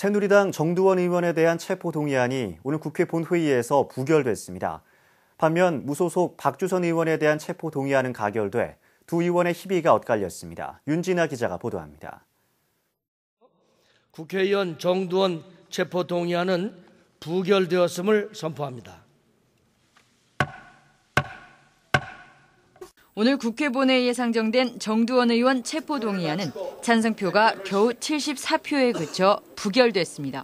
새누리당 정두원 의원에 대한 체포동의안이 오늘 국회 본회의에서 부결됐습니다. 반면 무소속 박주선 의원에 대한 체포동의안은 가결돼 두 의원의 희비가 엇갈렸습니다. 윤진아 기자가 보도합니다. 국회의원 정두원 체포동의안은 부결되었음을 선포합니다. 오늘 국회 본회의에 상정된 정두원 의원 체포동의안은 찬성표가 겨우 74표에 그쳐 부결됐습니다.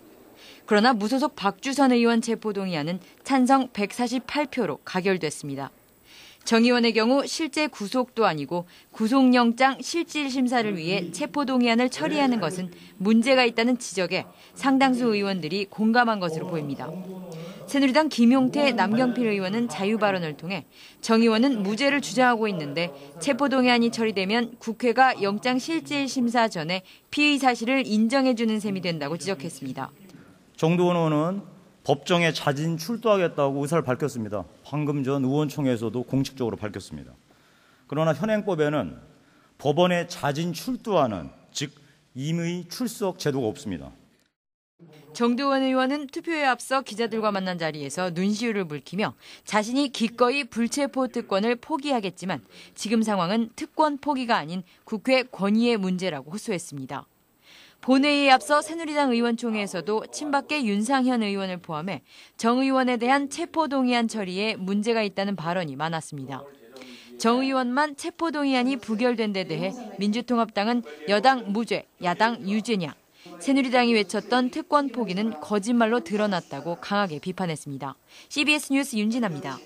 그러나 무소속 박주선 의원 체포동의안은 찬성 148표로 가결됐습니다. 정의원의 경우 실제 구속도 아니고 구속영장 실질 심사를 위해 체포동의안을 처리하는 것은 문제가 있다는 지적에 상당수 의원들이 공감한 것으로 보입니다. 새누리당 김용태, 남경필 의원은 자유발언을 통해 정의원은 무죄를 주장하고 있는데 체포동의안이 처리되면 국회가 영장 실질 심사 전에 피의 사실을 인정해주는 셈이 된다고 지적했습니다. 정도원 의원은 법정에 자진 출두하겠다고 의사를 밝혔습니다. 방금 전 의원총회에서도 공식적으로 밝혔습니다. 그러나 현행법에는 법원에 자진 출두하는 즉 임의 출석 제도가 없습니다. 정두원 의원은 투표에 앞서 기자들과 만난 자리에서 눈시울을 붉히며 자신이 기꺼이 불체포 특권을 포기하겠지만 지금 상황은 특권 포기가 아닌 국회 권위의 문제라고 호소했습니다. 본회의에 앞서 새누리당 의원총회에서도 친박계 윤상현 의원을 포함해 정 의원에 대한 체포동의안 처리에 문제가 있다는 발언이 많았습니다. 정 의원만 체포동의안이 부결된 데 대해 민주통합당은 여당 무죄, 야당 유죄냐, 새누리당이 외쳤던 특권 포기는 거짓말로 드러났다고 강하게 비판했습니다. CBS 뉴스 윤진아입니다.